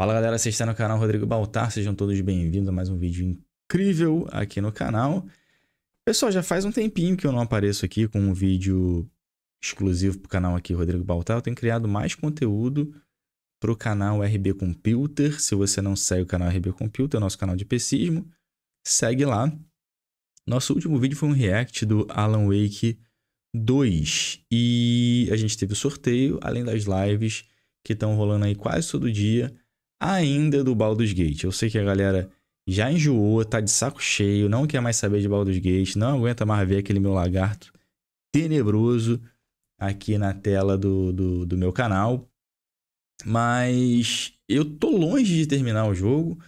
Fala galera, você está no canal Rodrigo Baltar, sejam todos bem-vindos a mais um vídeo incrível aqui no canal. Pessoal, já faz um tempinho que eu não apareço aqui com um vídeo exclusivo para o canal aqui Rodrigo Baltar, eu tenho criado mais conteúdo para o canal RB Computer, se você não segue o canal RB Computer, é nosso canal de pecismo, segue lá. Nosso último vídeo foi um react do Alan Wake 2 e a gente teve o sorteio, além das lives que estão rolando aí quase todo dia, ainda do Baldur's Gate. Eu sei que a galera já enjoou, tá de saco cheio, não quer mais saber de Baldur's Gate, não aguenta mais ver aquele meu lagarto tenebroso aqui na tela do, do, do meu canal. Mas eu tô longe de terminar o jogo.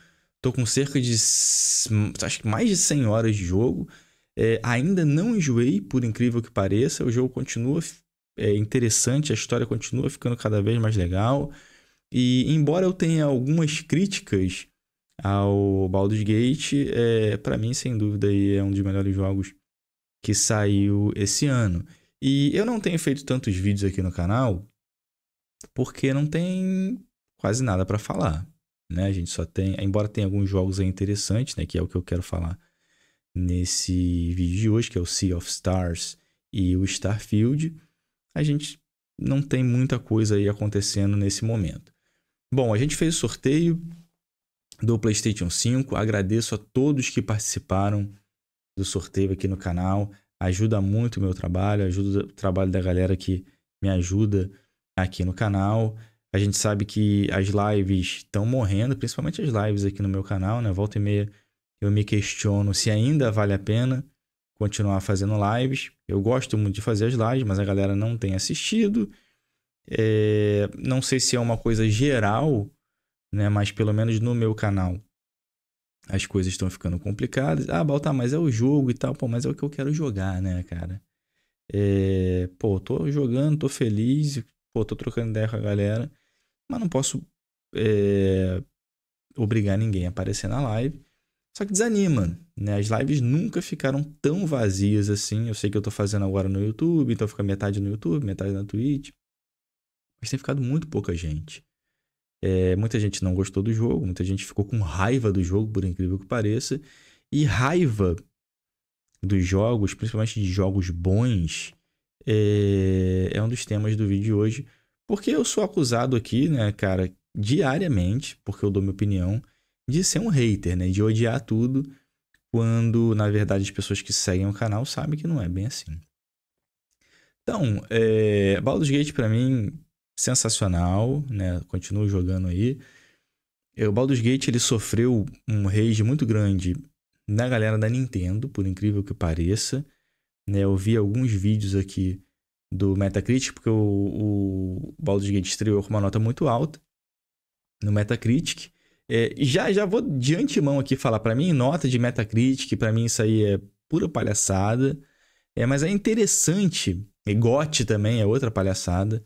Tô com cerca de acho que mais de 100 horas de jogo. É, ainda não enjoei, por incrível que pareça. O jogo continua é, interessante, a história continua ficando cada vez mais legal. E embora eu tenha algumas críticas ao Baldur's Gate, é, para mim, sem dúvida, é um dos melhores jogos que saiu esse ano. E eu não tenho feito tantos vídeos aqui no canal porque não tem quase nada para falar, né? A gente só tem, embora tenha alguns jogos aí interessantes, né, que é o que eu quero falar nesse vídeo de hoje, que é o Sea of Stars e o Starfield, a gente não tem muita coisa aí acontecendo nesse momento. Bom, a gente fez o sorteio do PlayStation 5. Agradeço a todos que participaram do sorteio aqui no canal. Ajuda muito o meu trabalho, ajuda o trabalho da galera que me ajuda aqui no canal. A gente sabe que as lives estão morrendo, principalmente as lives aqui no meu canal, né? Volta e meia eu me questiono se ainda vale a pena continuar fazendo lives. Eu gosto muito de fazer as lives, mas a galera não tem assistido. É, não sei se é uma coisa geral, né? Mas pelo menos no meu canal as coisas estão ficando complicadas. Ah, Balta, mas é o jogo e tal. Pô, mas é o que eu quero jogar, né, cara? É, pô, tô jogando, tô feliz, pô, tô trocando ideia com a galera, mas não posso é, obrigar ninguém a aparecer na live. Só que desanima, né? As lives nunca ficaram tão vazias assim. Eu sei que eu tô fazendo agora no YouTube, então fica metade no YouTube, metade na Twitch mas tem ficado muito pouca gente. É, muita gente não gostou do jogo, muita gente ficou com raiva do jogo, por incrível que pareça. E raiva dos jogos, principalmente de jogos bons, é, é um dos temas do vídeo de hoje. Porque eu sou acusado aqui, né, cara, diariamente, porque eu dou minha opinião, de ser um hater, né? De odiar tudo, quando, na verdade, as pessoas que seguem o canal sabem que não é bem assim. Então, é, Baldur's Gate para mim sensacional, né? Continua jogando aí. É, o Baldur's Gate ele sofreu um rage muito grande na galera da Nintendo, por incrível que pareça. Né? Eu vi alguns vídeos aqui do Metacritic, porque o, o Baldur's Gate estreou com uma nota muito alta no Metacritic. É, já já vou de antemão aqui falar para mim nota de Metacritic, para mim isso aí é pura palhaçada. É, mas é interessante, e GOT também é outra palhaçada.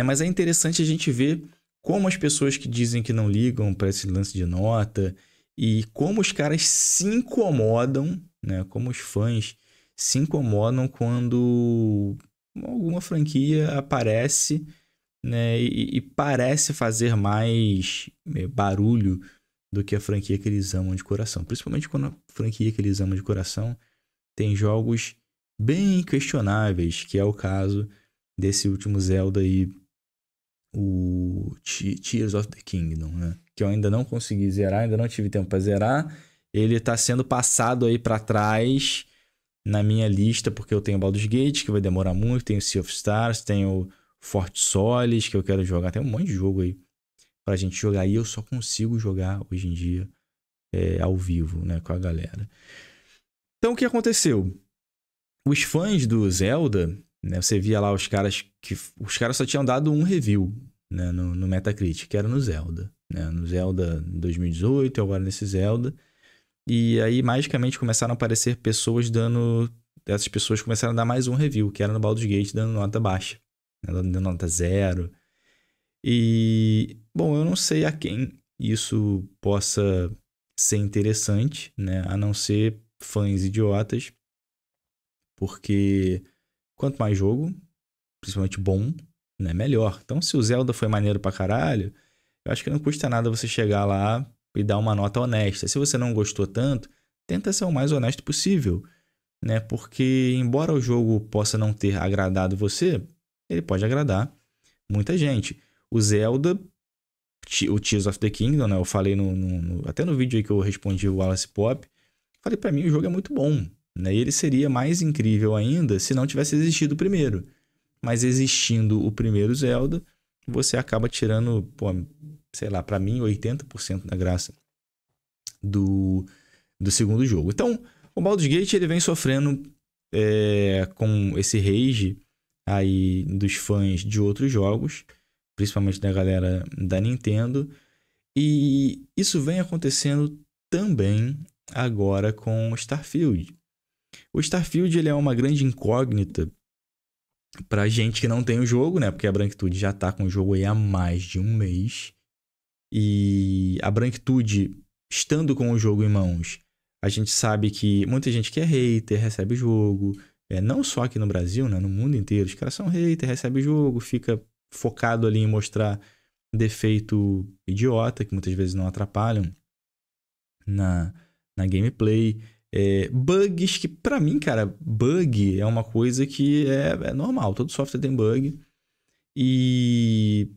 Né? Mas é interessante a gente ver como as pessoas que dizem que não ligam para esse lance de nota e como os caras se incomodam, né? Como os fãs se incomodam quando alguma franquia aparece né? e, e parece fazer mais eh, barulho do que a franquia que eles amam de coração. Principalmente quando a franquia que eles amam de coração tem jogos bem questionáveis, que é o caso desse último Zelda aí o Tears of the Kingdom, né? Que eu ainda não consegui zerar, ainda não tive tempo para zerar. Ele está sendo passado aí para trás na minha lista, porque eu tenho Baldur's Gate, que vai demorar muito, tenho Sea of Stars, tenho Fort Solis, que eu quero jogar, tem um monte de jogo aí pra gente jogar. E eu só consigo jogar hoje em dia é, ao vivo, né, com a galera. Então o que aconteceu? Os fãs do Zelda né? Você via lá os caras que. Os caras só tinham dado um review né? no, no Metacritic, que era no Zelda. Né? No Zelda 2018, agora nesse Zelda. E aí, magicamente, começaram a aparecer pessoas dando. Essas pessoas começaram a dar mais um review, que era no Baldur's Gate, dando nota baixa. Né? Dando nota zero. E. Bom, eu não sei a quem isso possa ser interessante, né? A não ser fãs idiotas. Porque Quanto mais jogo, principalmente bom, né, melhor. Então, se o Zelda foi maneiro pra caralho, eu acho que não custa nada você chegar lá e dar uma nota honesta. Se você não gostou tanto, tenta ser o mais honesto possível, né? Porque embora o jogo possa não ter agradado você, ele pode agradar muita gente. O Zelda, o Tears of the Kingdom, né? Eu falei no, no, no até no vídeo que eu respondi o Wallace Pop, falei para mim o jogo é muito bom. Né? E ele seria mais incrível ainda se não tivesse existido o primeiro. Mas existindo o primeiro Zelda, você acaba tirando, pô, sei lá, para mim, 80% da graça do, do segundo jogo. Então, o Baldur's Gate ele vem sofrendo é, com esse rage aí dos fãs de outros jogos, principalmente da galera da Nintendo. E isso vem acontecendo também agora com Starfield. O Starfield ele é uma grande incógnita pra gente que não tem o jogo, né? Porque a Branquitude já tá com o jogo aí há mais de um mês. E a Branquitude, estando com o jogo em mãos, a gente sabe que muita gente que é hater recebe o jogo. É, não só aqui no Brasil, né? No mundo inteiro. Os caras são hater, recebe o jogo, fica focado ali em mostrar defeito idiota, que muitas vezes não atrapalham na, na gameplay. É, bugs que, para mim, cara, bug é uma coisa que é, é normal. Todo software tem bug. E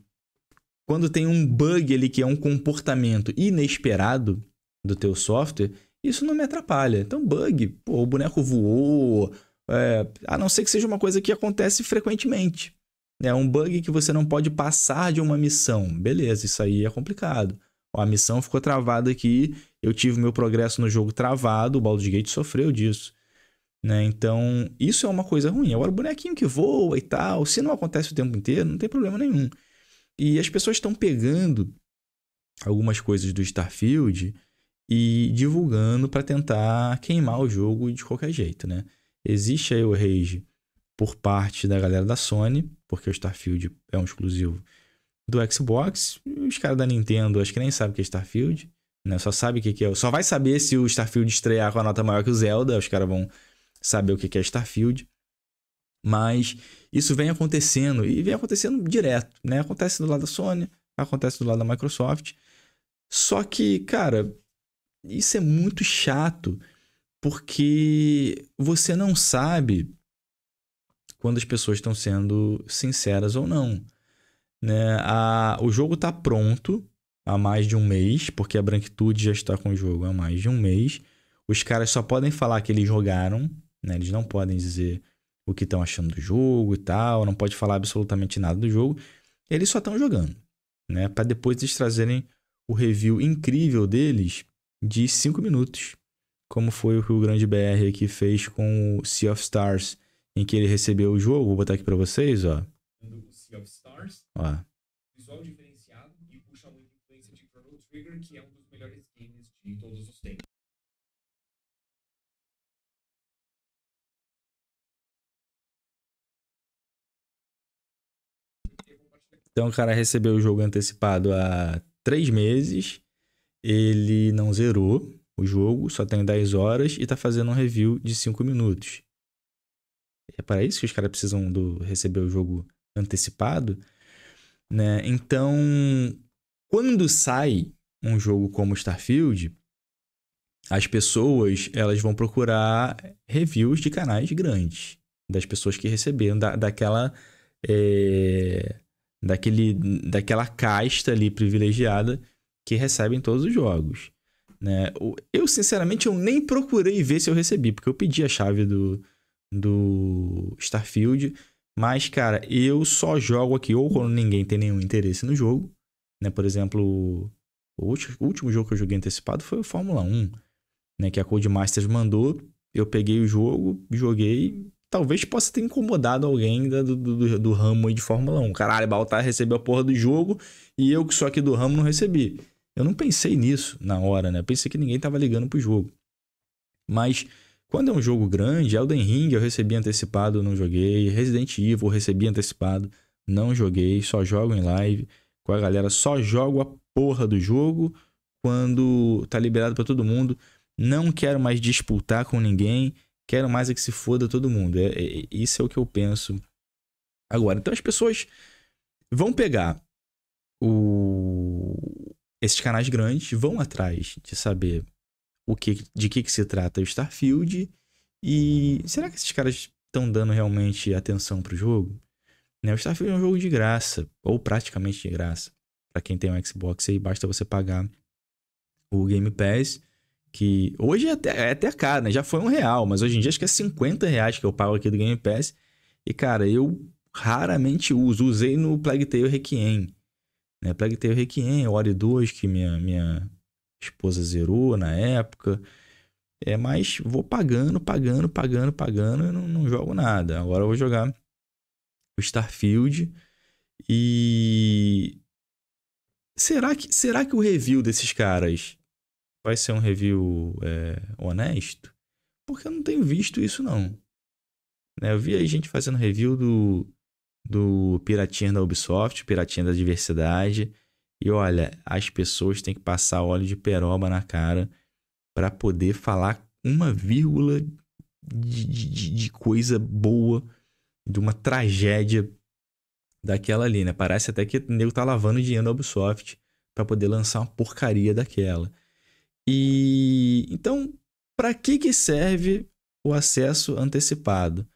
quando tem um bug ali que é um comportamento inesperado do teu software, isso não me atrapalha. Então, bug, pô, o boneco voou, é, a não ser que seja uma coisa que acontece frequentemente. É um bug que você não pode passar de uma missão. Beleza, isso aí é complicado. Ó, a missão ficou travada aqui, eu tive meu progresso no jogo travado, o Baldur's Gate sofreu disso. Né? Então, isso é uma coisa ruim. Agora, o bonequinho que voa e tal, se não acontece o tempo inteiro, não tem problema nenhum. E as pessoas estão pegando algumas coisas do Starfield e divulgando para tentar queimar o jogo de qualquer jeito, né? Existe aí o rage por parte da galera da Sony, porque o Starfield é um exclusivo do Xbox. os caras da Nintendo, acho que nem sabem o que é Starfield. Né? Só sabe o que, que é. Só vai saber se o Starfield estrear com a nota maior que o Zelda. Os caras vão saber o que, que é Starfield. Mas isso vem acontecendo e vem acontecendo direto, né? Acontece do lado da Sony, acontece do lado da Microsoft. Só que, cara, isso é muito chato porque você não sabe quando as pessoas estão sendo sinceras ou não. Né? A, o jogo está pronto há mais de um mês, porque a Branquitude já está com o jogo há mais de um mês. Os caras só podem falar que eles jogaram, né? Eles não podem dizer o que estão achando do jogo e tal, não pode falar absolutamente nada do jogo. Eles só estão jogando, né? Para depois eles trazerem o review incrível deles de 5 minutos, como foi o que o Grande BR aqui fez com o Sea of Stars, em que ele recebeu o jogo. Vou botar aqui para vocês, ó. Sea of Wars. Ué. Visual diferenciado e puxa muita influência de Chrono Trigger, que é um dos melhores games de todos os tempos. Então o cara recebeu o jogo antecipado há três meses. Ele não zerou o jogo, só tem 10 horas e tá fazendo um review de 5 minutos. É para isso que os caras precisam do receber o jogo antecipado, né? Então, quando sai um jogo como Starfield, as pessoas elas vão procurar reviews de canais grandes das pessoas que receberam da, daquela é, daquele daquela casta ali privilegiada que recebem todos os jogos né eu sinceramente eu nem procurei ver se eu recebi porque eu pedi a chave do do Starfield mas, cara, eu só jogo aqui ou quando ninguém tem nenhum interesse no jogo, né? Por exemplo, o último jogo que eu joguei antecipado foi o Fórmula 1, né? Que a Codemasters mandou, eu peguei o jogo, joguei... Talvez possa ter incomodado alguém da, do, do, do, ramo aí de Fórmula 1. Caralho, Baltar recebeu a porra do jogo e eu que sou aqui do ramo não recebi. Eu não pensei nisso na hora, né? Eu pensei que ninguém tava ligando pro jogo. Mas quando é um jogo grande, Elden Ring eu recebi antecipado, não joguei. Resident Evil eu recebi antecipado, não joguei. Só jogo em live com a galera. Só jogo a porra do jogo quando tá liberado para todo mundo. Não quero mais disputar com ninguém. Quero mais é que se foda todo mundo. É, é, é, isso é o que eu penso agora. Então as pessoas vão pegar o... esses canais grandes, vão atrás de saber o que, de que, que se trata o Starfield e será que esses caras estão dando realmente atenção para o jogo? Né? O Starfield é um jogo de graça, ou praticamente de graça. Para quem tem um Xbox aí, basta você pagar o Game Pass, que hoje é até, é até caro, né? Já foi um real, mas hoje em dia acho que é 50 reais que eu pago aqui do Game Pass. E, cara, eu raramente uso. Usei no Plague Tale Requiem. Né? Plague Tale Requiem, Ori 2, que minha, minha, esposa zerou na época. É, mas vou pagando, pagando, pagando, pagando, eu não, não jogo nada. Agora eu vou jogar o Starfield e será que será que o review desses caras vai ser um review é, honesto? Porque eu não tenho visto isso não. Né, eu vi aí gente fazendo review do do Piratinha da Ubisoft, Piratinha da Diversidade. E olha, as pessoas têm que passar óleo de peroba na cara para poder falar uma vírgula de, de, de, coisa boa, de uma tragédia daquela ali, né? Parece até que o nego tá lavando dinheiro da Ubisoft para poder lançar uma porcaria daquela. E então, para que que serve o acesso antecipado?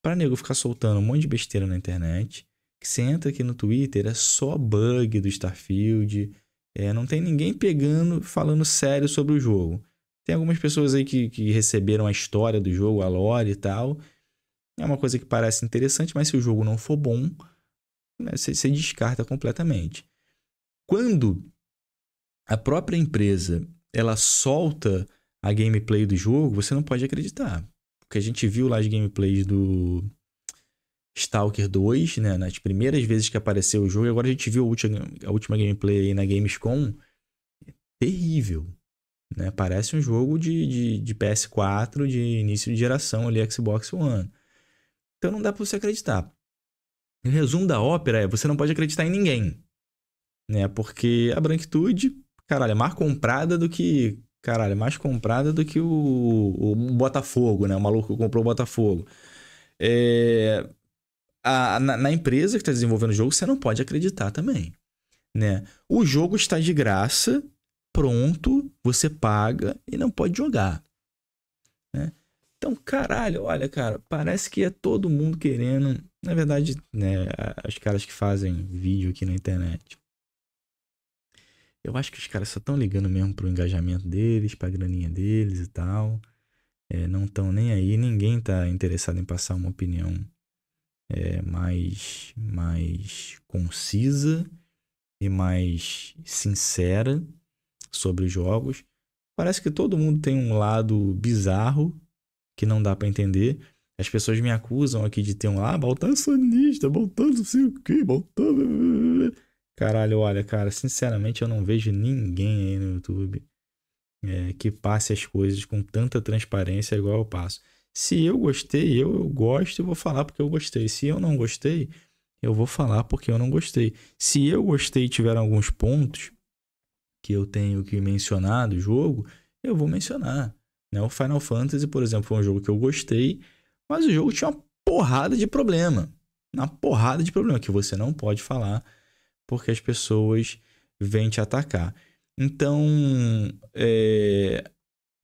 Para nego ficar soltando um monte de besteira na internet você entra aqui no Twitter, é só bug do Starfield. É, não tem ninguém pegando, falando sério sobre o jogo. Tem algumas pessoas aí que, que receberam a história do jogo, a lore e tal. É uma coisa que parece interessante, mas se o jogo não for bom, né, você, você descarta completamente. Quando a própria empresa ela solta a gameplay do jogo, você não pode acreditar. Porque a gente viu lá as gameplays do Stalker 2, né? Nas primeiras vezes que apareceu o jogo. Agora a gente viu a última, a última gameplay aí na Gamescom. É terrível. Né? Parece um jogo de, de, de, PS4, de início de geração ali, Xbox One. Então não dá pra você acreditar. O resumo da ópera é, você não pode acreditar em ninguém. Né? Porque a branquitude, caralho, é mais comprada do que... Caralho, é mais comprada do que o, o Botafogo, né? O maluco comprou o Botafogo. É, a, na, na, empresa que está desenvolvendo o jogo, você não pode acreditar também. Né? O jogo está de graça, pronto, você paga e não pode jogar. Né? Então, caralho, olha, cara, parece que é todo mundo querendo. Na verdade, né, os caras que fazem vídeo aqui na internet. Eu acho que os caras só estão ligando mesmo pro engajamento deles, pra graninha deles e tal. É, não estão nem aí, ninguém está interessado em passar uma opinião é, mais, mais concisa e mais sincera sobre os jogos. Parece que todo mundo tem um lado bizarro que não dá para entender. As pessoas me acusam aqui de ter um ah, Baltan é sonista, Baltan não sei o que, Baltan. Caralho, olha, cara, sinceramente eu não vejo ninguém aí no YouTube é, que passe as coisas com tanta transparência igual eu passo. Se eu gostei, eu, eu gosto, e vou falar porque eu gostei. Se eu não gostei, eu vou falar porque eu não gostei. Se eu gostei e tiver alguns pontos que eu tenho que mencionar do jogo, eu vou mencionar. Né? O Final Fantasy, por exemplo, foi um jogo que eu gostei, mas o jogo tinha uma porrada de problema. Uma porrada de problema que você não pode falar porque as pessoas vêm te atacar. Então, é,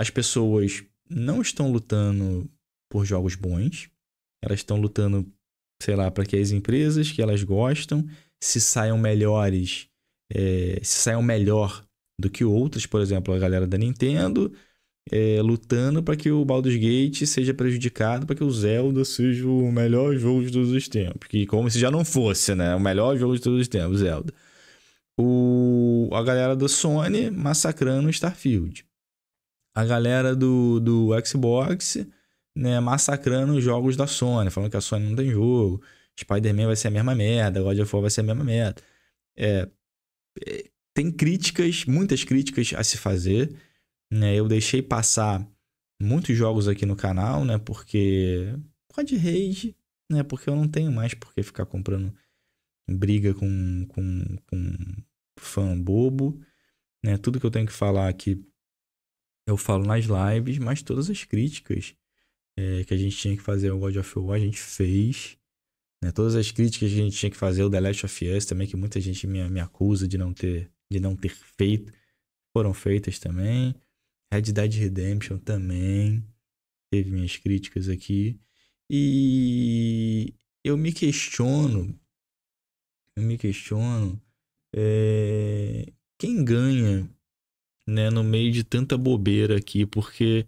as pessoas não estão lutando por jogos bons. Elas estão lutando, sei lá, para que as empresas que elas gostam se saiam melhores, é, se saiam melhor do que outras, por exemplo, a galera da Nintendo é, lutando para que o Baldur's Gate seja prejudicado, para que o Zelda seja o melhor jogo de todos os tempos. Que como se já não fosse, né? O melhor jogo de todos os tempos, Zelda. O, a galera da Sony massacrando o Starfield. A galera do, do Xbox né, massacrando os jogos da Sony, falando que a Sony não tem jogo, Spider-Man vai ser a mesma merda, God of War vai ser a mesma merda. É, é tem críticas, muitas críticas a se fazer. Né? Eu deixei passar muitos jogos aqui no canal, né? Porque. Pode rage, né? Porque eu não tenho mais por que ficar comprando briga com, com, com fã bobo. Né? Tudo que eu tenho que falar aqui eu falo nas lives, mas todas as críticas é, que a gente tinha que fazer o God of War, a gente fez. Né? Todas as críticas que a gente tinha que fazer, o The Last of Us também, que muita gente me, me acusa de não, ter, de não ter feito, foram feitas também. Red Dead Redemption também teve minhas críticas aqui. E eu me questiono, eu me questiono é, quem ganha né, no meio de tanta bobeira aqui, porque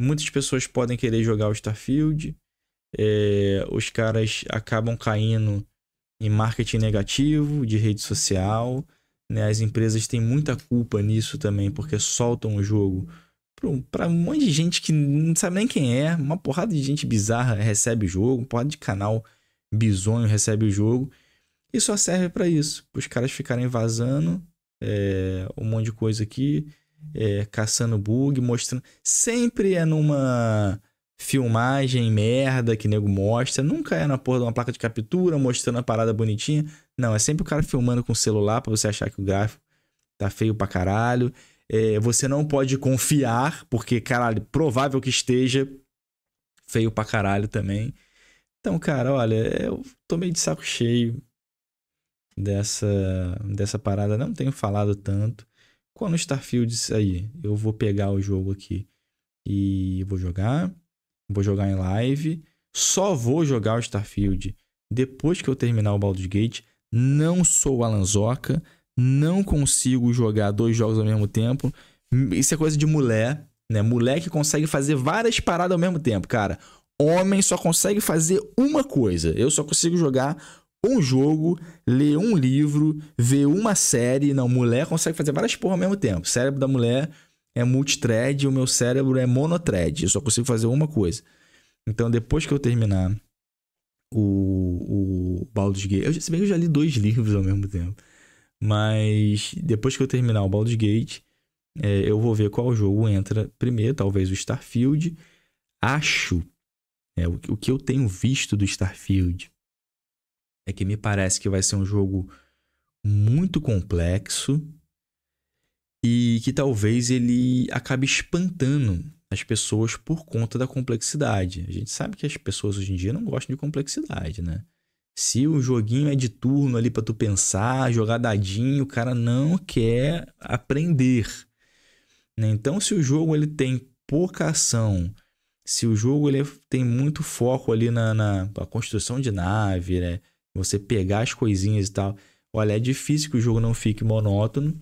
muitas pessoas podem querer jogar o Starfield, é, os caras acabam caindo em marketing negativo, de rede social, né? As empresas têm muita culpa nisso também, porque soltam o jogo para um monte de gente que não sabe nem quem é, uma porrada de gente bizarra recebe o jogo, uma porrada de canal bizonho recebe o jogo, e só serve para isso, os caras ficarem vazando é, um monte de coisa aqui, é, caçando bug, mostrando. Sempre é numa filmagem merda que nego mostra. Nunca é na porra de uma placa de captura mostrando a parada bonitinha. Não, é sempre o cara filmando com o celular para você achar que o gráfico tá feio pra caralho. É, você não pode confiar, porque, caralho, provável que esteja feio pra caralho também. Então, cara, olha, eu tô meio de saco cheio dessa, dessa parada. Não tenho falado tanto quando o Starfield sair, eu vou pegar o jogo aqui e vou jogar. Vou jogar em live. Só vou jogar o Starfield depois que eu terminar o Baldur's Gate. Não sou Alanzoca. Não consigo jogar dois jogos ao mesmo tempo. Isso é coisa de mulher, né? Mulher que consegue fazer várias paradas ao mesmo tempo, cara. Homem só consegue fazer uma coisa. Eu só consigo jogar um jogo, ler um livro, ver uma série. Não, mulher consegue fazer várias porra ao mesmo tempo. O cérebro da mulher é multithread, o meu cérebro é monothread. Eu só consigo fazer uma coisa. Então, depois que eu terminar o, o Baldur's Gate... Eu, se bem que eu já li dois livros ao mesmo tempo. Mas depois que eu terminar o Baldur's Gate, é, eu vou ver qual jogo entra primeiro. Talvez o Starfield. Acho... É, o que eu tenho visto do Starfield é que me parece que vai ser um jogo muito complexo e que talvez ele acabe espantando as pessoas por conta da complexidade. A gente sabe que as pessoas hoje em dia não gostam de complexidade, né? Se o joguinho é de turno ali para tu pensar, jogar dadinho, o cara não quer aprender. Né? Então, se o jogo ele tem pouca ação, se o jogo ele tem muito foco ali na, na construção de nave, né? Você pegar as coisinhas e tal. Olha, é difícil que o jogo não fique monótono.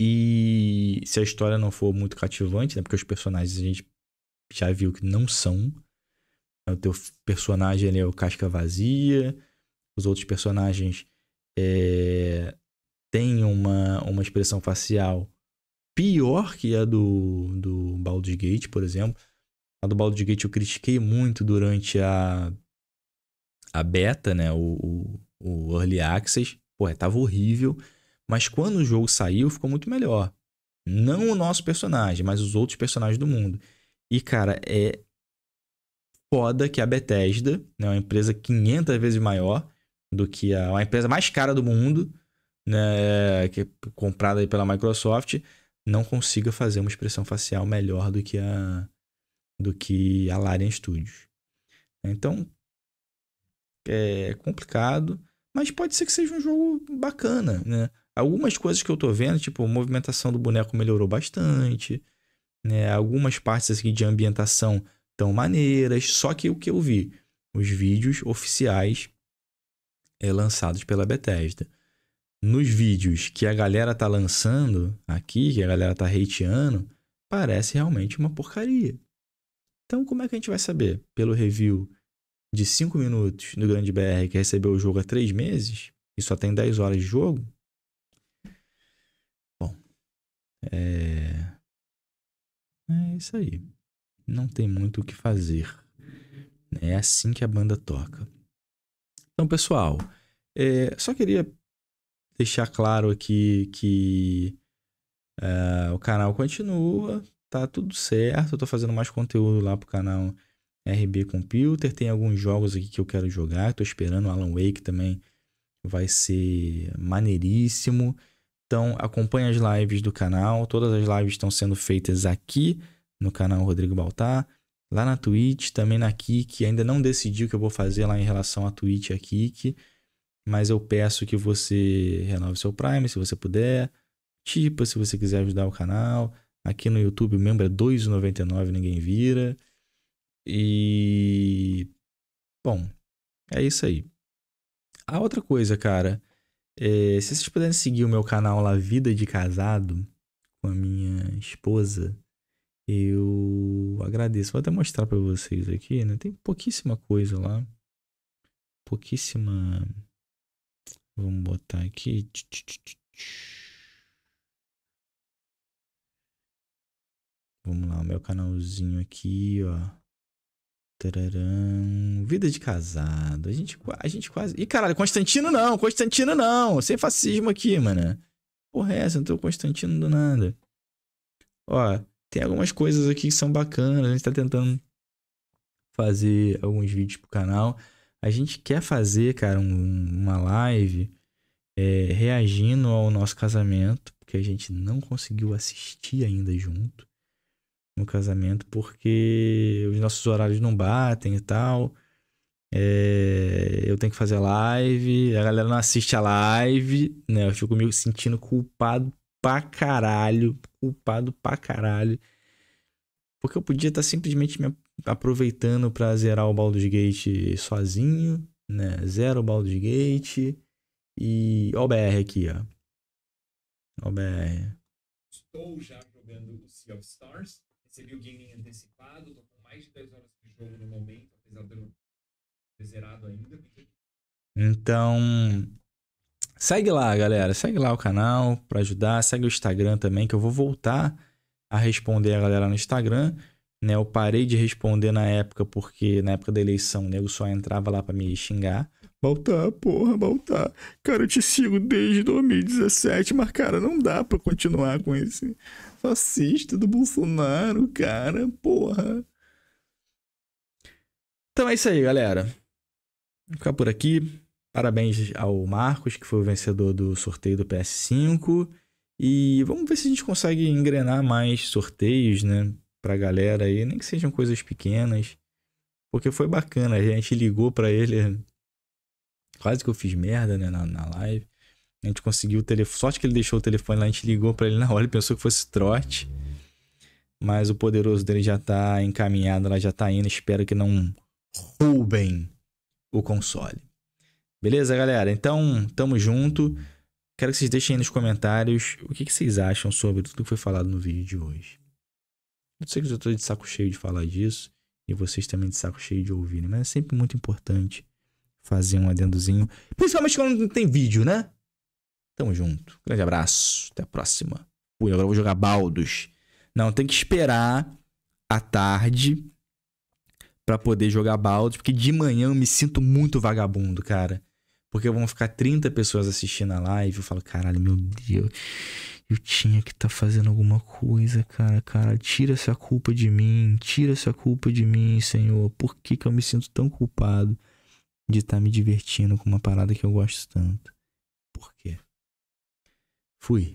E se a história não for muito cativante, né? Porque os personagens a gente já viu que não são. O teu personagem ele é o casca vazia. Os outros personagens é, têm uma, uma expressão facial pior que a do, do Baldur's Gate, por exemplo. A do Baldur's Gate eu critiquei muito durante a a beta, né? O, o, o Early Access, pô, é, tava horrível. Mas quando o jogo saiu, ficou muito melhor. Não o nosso personagem, mas os outros personagens do mundo. E, cara, é foda que a Bethesda, né, uma empresa 500 vezes maior do que a, a empresa mais cara do mundo, né, que é comprada pela Microsoft, não consiga fazer uma expressão facial melhor do que a do que a Larian Studios. Então, é complicado, mas pode ser que seja um jogo bacana, né? Algumas coisas que eu tô vendo, tipo, a movimentação do boneco melhorou bastante, né? Algumas partes aqui assim, de ambientação tão maneiras, só que o que eu vi, os vídeos oficiais é, lançados pela Bethesda. Nos vídeos que a galera tá lançando aqui, que a galera tá hateando, parece realmente uma porcaria. Então, como é que a gente vai saber? Pelo review de 5 minutos do Grande BR que recebeu o jogo há 3 meses e só tem 10 horas de jogo. Bom, é. É isso aí. Não tem muito o que fazer. Né? É assim que a banda toca. Então, pessoal, é... só queria deixar claro aqui que é, o canal continua, tá tudo certo. Eu tô fazendo mais conteúdo lá pro canal RB Computer. Tem alguns jogos aqui que eu quero jogar, estou esperando. o Alan Wake também vai ser maneiríssimo. Então acompanhe as lives do canal. Todas as lives estão sendo feitas aqui no canal Rodrigo Baltar, lá na Twitch, também na Kik. Ainda não decidi o que eu vou fazer lá em relação à Twitch e à Kik. Mas eu peço que você renove seu Prime se você puder. Tipo, se você quiser ajudar o canal. Aqui no YouTube, membro é R$ 2,99, ninguém vira. E. Bom, é isso aí. A outra coisa, cara. É, se vocês puderem seguir o meu canal lá, Vida de Casado, com a minha esposa, eu agradeço. Vou até mostrar para vocês aqui, né? Tem pouquíssima coisa lá. Pouquíssima. Vamos botar aqui. Vamos lá, o meu canalzinho aqui, ó. Tararam. Vida de casado. A gente, a gente quase. Ih, caralho, Constantino não, Constantino não. Sem fascismo aqui, mano. Porra, é essa? Não tem o Constantino do nada. Ó, tem algumas coisas aqui que são bacanas. A gente tá tentando fazer alguns vídeos pro canal. A gente quer fazer, cara, um, uma live é, reagindo ao nosso casamento, porque a gente não conseguiu assistir ainda junto no casamento, porque os nossos horários não batem e tal. É, eu tenho que fazer live, a galera não assiste a live, né? Eu fico me sentindo culpado pra caralho, culpado pra caralho. Porque eu podia estar tá simplesmente me aproveitando pra zerar o Baldur's Gate sozinho, né? Zero o Baldur's Gate e... Ó o BR aqui, ó. Ó o BR. Estou já jogando o Sea of Stars recebi o game antecipado, tô com mais de 10 horas de jogo no momento, apesar de eu ter zerado ainda. Então, segue lá, galera. Segue lá o canal para ajudar. Segue o Instagram também, que eu vou voltar a responder a galera no Instagram. Né, eu parei de responder na época, porque na época da eleição o nego só entrava lá para me xingar. Baltar, porra, Baltar. Cara, eu te sigo desde 2017, mas, cara, não dá pra continuar com esse fascista do Bolsonaro, cara, porra. Então é isso aí, galera. Vou ficar por aqui. Parabéns ao Marcos, que foi o vencedor do sorteio do PS5. E vamos ver se a gente consegue engrenar mais sorteios, né? Pra galera aí, nem que sejam coisas pequenas. Porque foi bacana, a gente ligou para ele quase que eu fiz merda, né, na, na live. A gente conseguiu o telefone. Sorte que ele deixou o telefone lá, a gente ligou para ele na hora, ele pensou que fosse trote. Mas o poderoso dele já tá encaminhado, ela já tá indo. Espero que não roubem o console. Beleza, galera? Então, tamo junto. Quero que vocês deixem aí nos comentários o que, que vocês acham sobre tudo que foi falado no vídeo de hoje. Eu sei que eu tô de saco cheio de falar disso e vocês também de saco cheio de ouvir, né? mas é sempre muito importante fazer um adendozinho. Principalmente quando não tem vídeo, né? Tamo junto. Grande abraço. Até a próxima. Ui, agora eu vou jogar baldos. Não, tem que esperar a tarde para poder jogar baldos, porque de manhã eu me sinto muito vagabundo, cara. Porque vão ficar 30 pessoas assistindo a live. Eu falo, caralho, meu Deus. Eu tinha que estar tá fazendo alguma coisa, cara. Cara, tira essa culpa de mim. Tira essa culpa de mim, Senhor. Por que, que eu me sinto tão culpado? de estar tá me divertindo com uma parada que eu gosto tanto. Por quê? Fui.